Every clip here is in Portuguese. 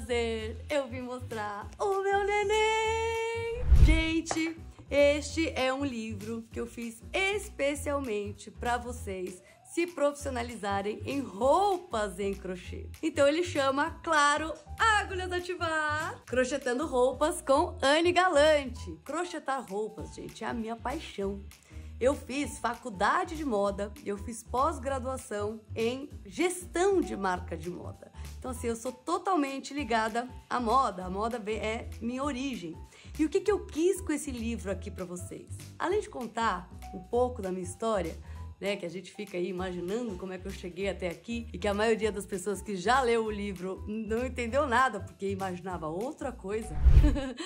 prazer, eu vim mostrar o meu neném! Gente, este é um livro que eu fiz especialmente para vocês se profissionalizarem em roupas em crochê. Então ele chama, claro, Agulhas Ativar, crochetando roupas com Anne Galante. Crochetar roupas, gente, é a minha paixão. Eu fiz faculdade de moda, eu fiz pós-graduação em gestão de marca de moda. Então, assim, eu sou totalmente ligada à moda, a moda é minha origem. E o que, que eu quis com esse livro aqui para vocês? Além de contar um pouco da minha história, né, que a gente fica aí imaginando como é que eu cheguei até aqui e que a maioria das pessoas que já leu o livro não entendeu nada porque imaginava outra coisa.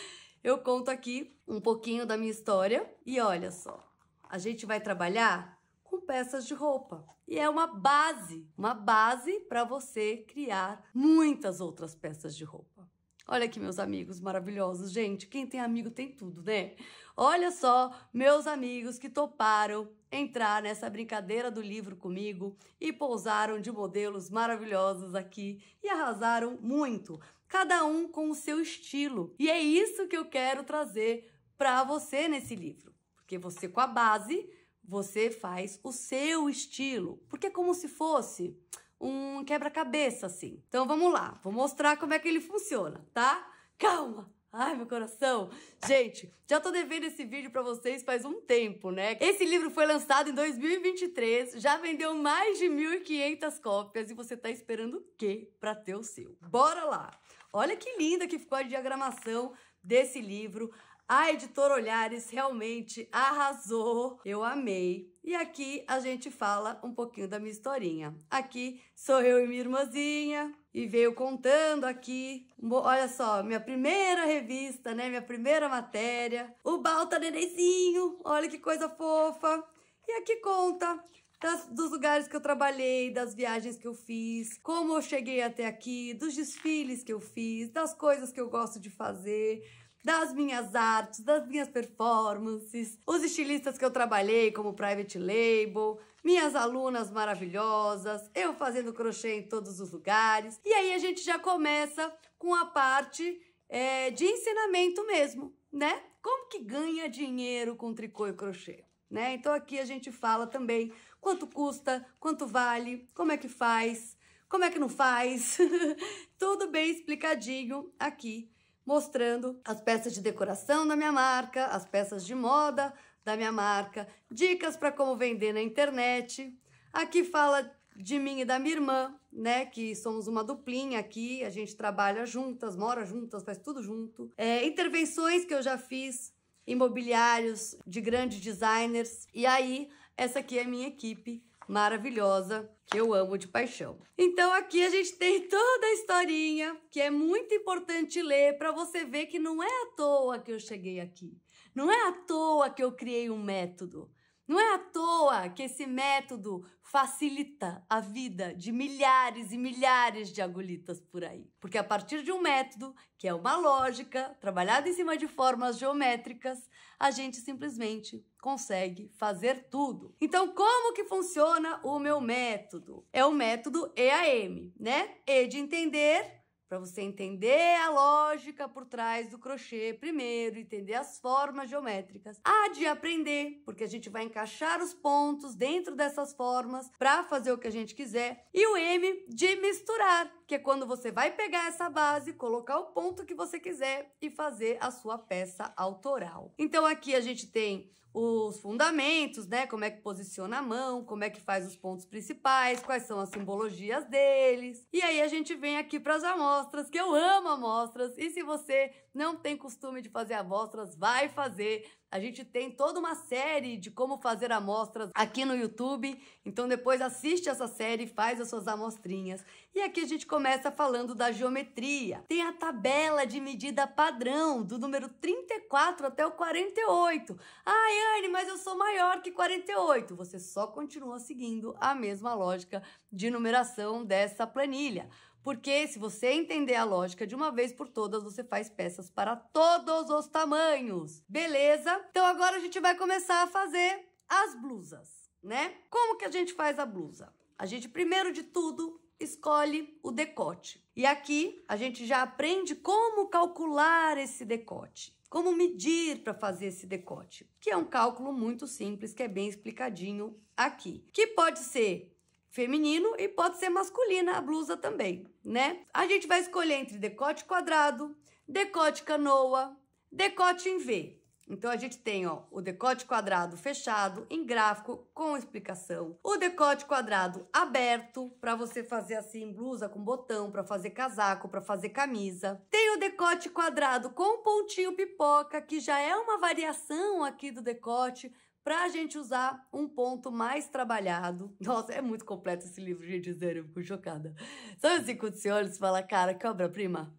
eu conto aqui um pouquinho da minha história e olha só a gente vai trabalhar com peças de roupa. E é uma base, uma base para você criar muitas outras peças de roupa. Olha aqui, meus amigos maravilhosos. Gente, quem tem amigo tem tudo, né? Olha só, meus amigos que toparam entrar nessa brincadeira do livro comigo e pousaram de modelos maravilhosos aqui e arrasaram muito, cada um com o seu estilo. E é isso que eu quero trazer para você nesse livro. Porque você, com a base, você faz o seu estilo. Porque é como se fosse um quebra-cabeça, assim. Então, vamos lá. Vou mostrar como é que ele funciona, tá? Calma! Ai, meu coração. Gente, já tô devendo esse vídeo para vocês faz um tempo, né? Esse livro foi lançado em 2023, já vendeu mais de 1.500 cópias e você tá esperando o quê para ter o seu? Bora lá. Olha que linda que ficou a diagramação desse livro. A editora Olhares realmente arrasou, eu amei. E aqui a gente fala um pouquinho da minha historinha. Aqui sou eu e minha irmãzinha e veio contando aqui, olha só, minha primeira revista, né, minha primeira matéria. O Balta Nenenzinho, olha que coisa fofa. E aqui conta das, dos lugares que eu trabalhei, das viagens que eu fiz, como eu cheguei até aqui, dos desfiles que eu fiz, das coisas que eu gosto de fazer das minhas artes, das minhas performances, os estilistas que eu trabalhei como private label, minhas alunas maravilhosas, eu fazendo crochê em todos os lugares. E aí a gente já começa com a parte é, de ensinamento mesmo, né? Como que ganha dinheiro com tricô e crochê? Né? Então aqui a gente fala também quanto custa, quanto vale, como é que faz, como é que não faz, tudo bem explicadinho aqui mostrando as peças de decoração da minha marca, as peças de moda da minha marca, dicas para como vender na internet. Aqui fala de mim e da minha irmã, né? Que somos uma duplinha aqui, a gente trabalha juntas, mora juntas, faz tudo junto. É, intervenções que eu já fiz, imobiliários de grandes designers. E aí, essa aqui é a minha equipe maravilhosa que eu amo de paixão. Então aqui a gente tem toda a historinha que é muito importante ler para você ver que não é à toa que eu cheguei aqui. Não é à toa que eu criei um método. Não é à toa que esse método facilita a vida de milhares e milhares de agulhitas por aí. Porque a partir de um método, que é uma lógica, trabalhada em cima de formas geométricas, a gente simplesmente consegue fazer tudo. Então, como que funciona o meu método? É o método EAM, né? E de entender, para você entender a lógica por trás do crochê primeiro, entender as formas geométricas. Há de aprender, porque a gente vai encaixar os pontos dentro dessas formas para fazer o que a gente quiser. E o M de misturar que é quando você vai pegar essa base, colocar o ponto que você quiser e fazer a sua peça autoral. Então aqui a gente tem os fundamentos, né? Como é que posiciona a mão, como é que faz os pontos principais, quais são as simbologias deles. E aí a gente vem aqui para as amostras, que eu amo amostras. E se você não tem costume de fazer amostras, vai fazer a gente tem toda uma série de como fazer amostras aqui no YouTube. Então depois assiste essa série e faz as suas amostrinhas. E aqui a gente começa falando da geometria. Tem a tabela de medida padrão do número 34 até o 48. Ai, Anne, mas eu sou maior que 48. Você só continua seguindo a mesma lógica de numeração dessa planilha. Porque se você entender a lógica de uma vez por todas, você faz peças para todos os tamanhos. Beleza? Então agora a gente vai começar a fazer as blusas, né? Como que a gente faz a blusa? A gente primeiro de tudo escolhe o decote. E aqui a gente já aprende como calcular esse decote. Como medir para fazer esse decote, que é um cálculo muito simples, que é bem explicadinho aqui. Que pode ser feminino e pode ser masculina a blusa também, né? A gente vai escolher entre decote quadrado, decote canoa, decote em V. Então a gente tem, ó, o decote quadrado fechado em gráfico com explicação, o decote quadrado aberto para você fazer assim blusa com botão, para fazer casaco, para fazer camisa. Tem o decote quadrado com pontinho pipoca, que já é uma variação aqui do decote para a gente usar um ponto mais trabalhado. Nossa, é muito completo esse livro, gente, sério, eu fico chocada. Sabe assim, quando você olha e fala, cara, que obra-prima?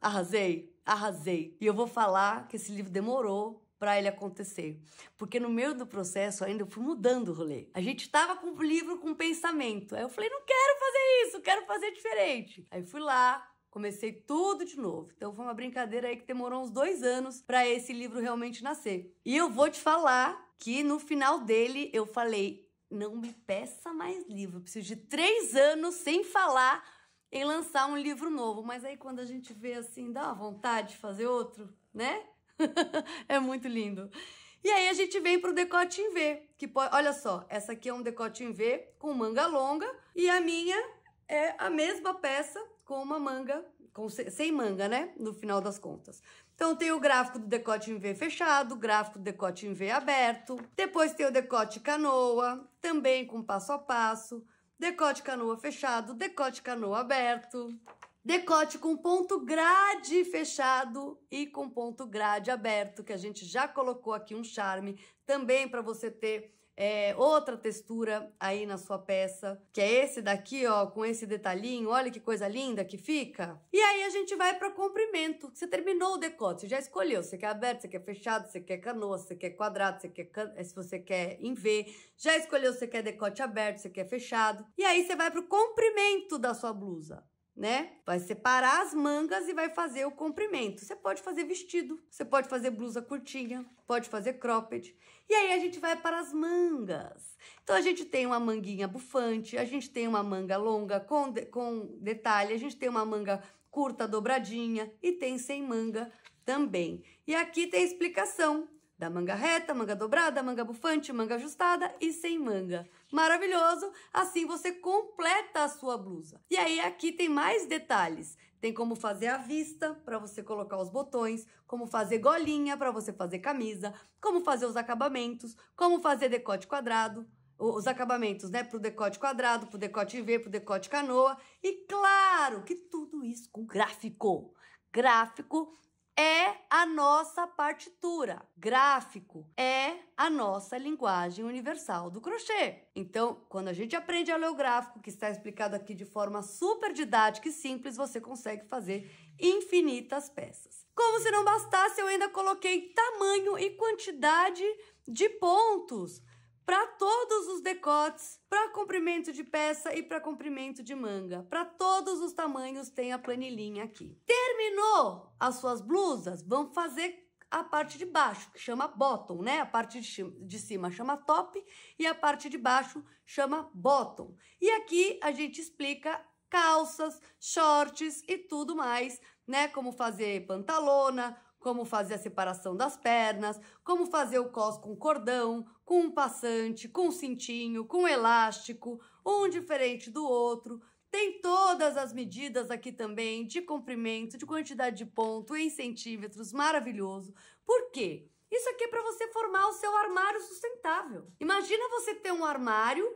Arrasei, arrasei. E eu vou falar que esse livro demorou para ele acontecer. Porque no meio do processo ainda eu fui mudando o rolê. A gente tava com o livro com pensamento. Aí eu falei, não quero fazer isso, quero fazer diferente. Aí fui lá, Comecei tudo de novo. Então foi uma brincadeira aí que demorou uns dois anos para esse livro realmente nascer. E eu vou te falar que no final dele eu falei: não me peça mais livro. Eu preciso de três anos sem falar em lançar um livro novo. Mas aí quando a gente vê assim, dá uma vontade de fazer outro, né? é muito lindo. E aí a gente vem pro decote em V, que pode, olha só, essa aqui é um decote em V com manga longa e a minha é a mesma peça com uma manga, com, sem manga, né? No final das contas. Então, tem o gráfico do decote em V fechado, gráfico do decote em V aberto. Depois tem o decote canoa, também com passo a passo. Decote canoa fechado, decote canoa aberto. Decote com ponto grade fechado e com ponto grade aberto, que a gente já colocou aqui um charme também para você ter é, outra textura aí na sua peça, que é esse daqui, ó, com esse detalhinho. Olha que coisa linda que fica. E aí a gente vai para comprimento. Você terminou o decote, você já escolheu. Você quer aberto, você quer fechado, você quer canoa, você quer quadrado, você quer can... Eh, se você quer em V. Já escolheu, você quer decote aberto, você quer fechado. E aí você vai para o comprimento da sua blusa né? Vai separar as mangas e vai fazer o comprimento. Você pode fazer vestido, você pode fazer blusa curtinha, pode fazer cropped. E aí a gente vai para as mangas. Então a gente tem uma manguinha bufante, a gente tem uma manga longa com, de, com detalhe, a gente tem uma manga curta dobradinha e tem sem manga também. E aqui tem a explicação da manga reta, manga dobrada, manga bufante, manga ajustada e sem manga. Maravilhoso! Assim você completa a sua blusa. E aí aqui tem mais detalhes. Tem como fazer a vista para você colocar os botões, como fazer golinha para você fazer camisa, como fazer os acabamentos, como fazer decote quadrado, os acabamentos, né, pro decote quadrado, pro decote V, pro decote canoa, e claro que tudo isso com gráfico. Gráfico é a nossa partitura. Gráfico é a nossa linguagem universal do crochê. Então, quando a gente aprende a ler o gráfico, que está explicado aqui de forma super didática e simples, você consegue fazer infinitas peças. Como se não bastasse, eu ainda coloquei tamanho e quantidade de pontos para todos os decotes, para comprimento de peça e para comprimento de manga. Para todos os tamanhos tem a planilhinha aqui. Terminou as suas blusas, vamos fazer a parte de baixo, que chama bottom, né? A parte de cima chama top e a parte de baixo chama bottom. E aqui a gente explica calças, shorts e tudo mais, né? Como fazer pantalona, como fazer a separação das pernas, como fazer o cos com cordão, com um passante, com cintinho, com elástico, um diferente do outro. Tem todas as medidas aqui também de comprimento, de quantidade de ponto em centímetros, maravilhoso. Por quê? Isso aqui é para você formar o seu armário sustentável. Imagina você ter um armário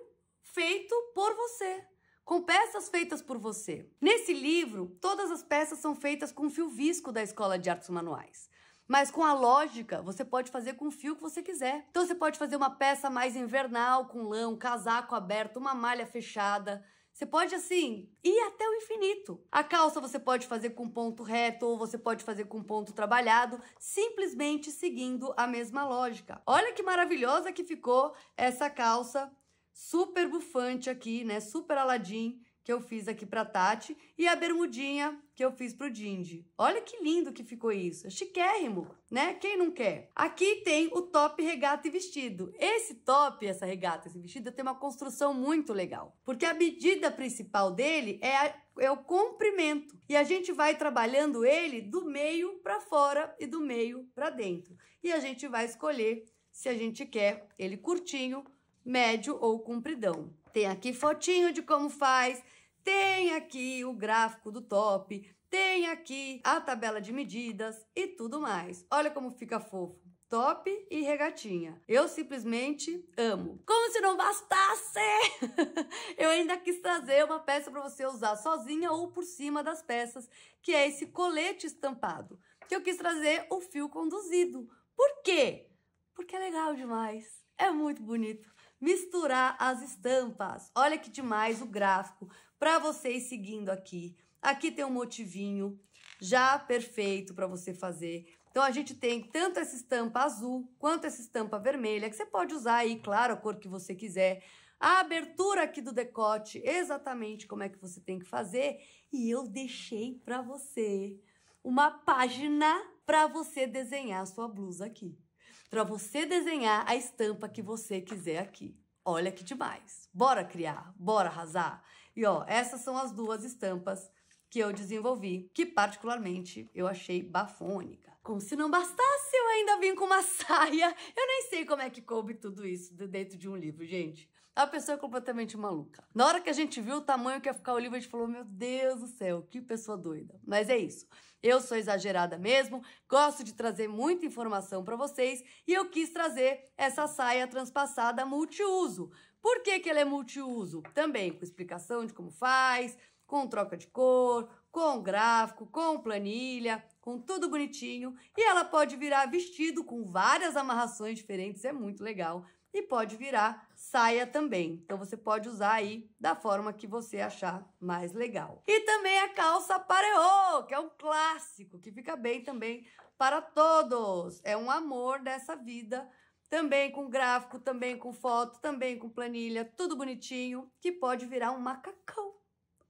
feito por você com peças feitas por você. Nesse livro, todas as peças são feitas com fio visco da Escola de Artes Manuais. Mas com a lógica, você pode fazer com o fio que você quiser. Então você pode fazer uma peça mais invernal, com lã, um casaco aberto, uma malha fechada. Você pode assim ir até o infinito. A calça você pode fazer com ponto reto ou você pode fazer com ponto trabalhado, simplesmente seguindo a mesma lógica. Olha que maravilhosa que ficou essa calça super bufante aqui, né? Super Aladdin que eu fiz aqui pra Tati. E a bermudinha que eu fiz pro Dindi. Olha que lindo que ficou isso. É chiquérrimo, né? Quem não quer? Aqui tem o top regata e vestido. Esse top, essa regata, esse vestido, tem uma construção muito legal. Porque a medida principal dele é, a, é o comprimento. E a gente vai trabalhando ele do meio para fora e do meio para dentro. E a gente vai escolher se a gente quer ele curtinho médio ou compridão. Tem aqui fotinho de como faz, tem aqui o gráfico do top, tem aqui a tabela de medidas e tudo mais. Olha como fica fofo top e regatinha. Eu simplesmente amo. Como se não bastasse, eu ainda quis trazer uma peça para você usar sozinha ou por cima das peças, que é esse colete estampado, que eu quis trazer o fio conduzido. Por quê? Porque é legal demais. É muito bonito misturar as estampas. Olha que demais o gráfico para vocês seguindo aqui. Aqui tem um motivinho já perfeito para você fazer. Então a gente tem tanto essa estampa azul quanto essa estampa vermelha, que você pode usar aí, claro, a cor que você quiser. A abertura aqui do decote, exatamente como é que você tem que fazer. E eu deixei para você uma página para você desenhar a sua blusa aqui para você desenhar a estampa que você quiser aqui. Olha que demais! Bora criar, bora arrasar! E ó, essas são as duas estampas que eu desenvolvi, que particularmente eu achei bafônica. Como se não bastasse, eu ainda vim com uma saia. Eu nem sei como é que coube tudo isso dentro de um livro, gente. A pessoa é completamente maluca. Na hora que a gente viu o tamanho que ia ficar o livro, a gente falou: Meu Deus do céu, que pessoa doida. Mas é isso. Eu sou exagerada mesmo, gosto de trazer muita informação para vocês e eu quis trazer essa saia transpassada multiuso. Por que, que ela é multiuso? Também com explicação de como faz, com troca de cor, com gráfico, com planilha, com tudo bonitinho. E ela pode virar vestido com várias amarrações diferentes, é muito legal e pode virar saia também. Então você pode usar aí da forma que você achar mais legal. E também a calça pareô, que é um clássico, que fica bem também para todos. É um amor dessa vida, também com gráfico, também com foto, também com planilha, tudo bonitinho, que pode virar um macacão.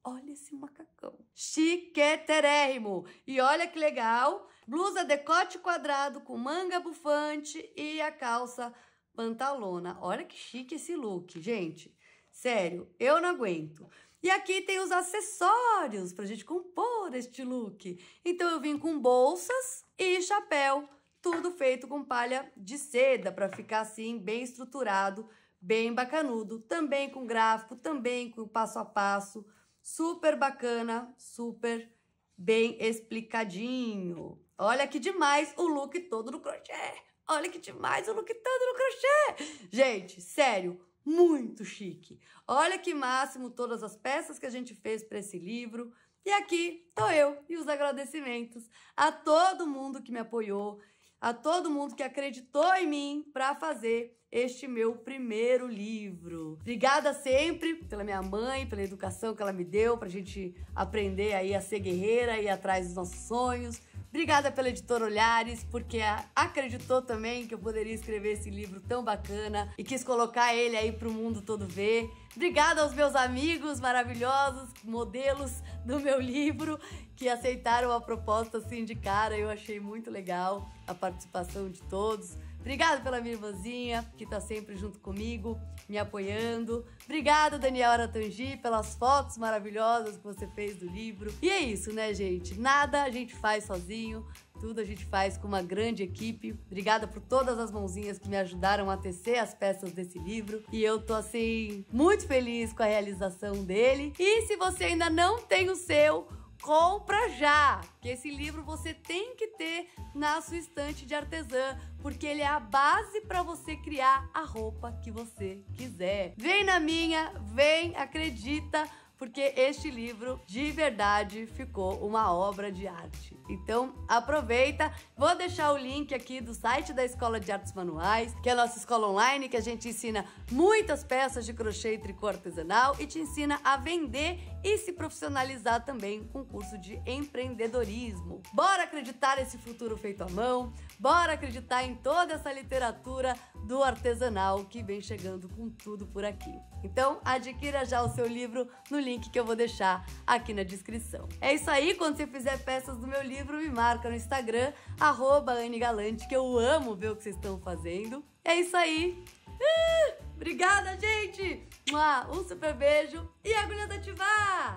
Olha esse macacão. Chiqueterérrimo. E olha que legal. Blusa decote quadrado com manga bufante e a calça pantalona. Olha que chique esse look, gente. Sério, eu não aguento. E aqui tem os acessórios para a gente compor este look. Então eu vim com bolsas e chapéu, tudo feito com palha de seda para ficar assim bem estruturado, bem bacanudo, também com gráfico, também com passo a passo, super bacana, super bem explicadinho. Olha que demais o look todo do crochê. Olha que demais o look todo no crochê! Gente, sério, muito chique. Olha que máximo todas as peças que a gente fez para esse livro. E aqui tô eu e os agradecimentos a todo mundo que me apoiou, a todo mundo que acreditou em mim para fazer este meu primeiro livro. Obrigada sempre pela minha mãe, pela educação que ela me deu pra gente aprender aí a ser guerreira e atrás dos nossos sonhos Obrigada pela editora Olhares, porque acreditou também que eu poderia escrever esse livro tão bacana e quis colocar ele aí pro mundo todo ver. Obrigada aos meus amigos maravilhosos, modelos do meu livro, que aceitaram a proposta assim de cara. Eu achei muito legal a participação de todos. Obrigada pela minha irmãzinha, que tá sempre junto comigo, me apoiando. Obrigada Daniel Aratangi, pelas fotos maravilhosas que você fez do livro. E é isso, né, gente? Nada a gente faz sozinho, tudo a gente faz com uma grande equipe. Obrigada por todas as mãozinhas que me ajudaram a tecer as peças desse livro. E eu tô assim muito feliz com a realização dele. E se você ainda não tem o seu, compra já, que esse livro você tem que ter na sua estante de artesã, porque ele é a base para você criar a roupa que você quiser. Vem na minha, vem, acredita, porque este livro de verdade ficou uma obra de arte. Então aproveita, vou deixar o link aqui do site da Escola de Artes Manuais, que é a nossa escola online que a gente ensina muitas peças de crochê e tricô artesanal e te ensina a vender e se profissionalizar também com o curso de empreendedorismo. Bora acreditar nesse futuro feito à mão, bora acreditar em toda essa literatura do artesanal que vem chegando com tudo por aqui. Então adquira já o seu livro no link que eu vou deixar aqui na descrição. É isso aí, quando você fizer peças do meu livro, livro, me marca no Instagram, arroba Galante, que eu amo ver o que vocês estão fazendo. É isso aí! Ah, obrigada, gente! Um super beijo e agulha ativar!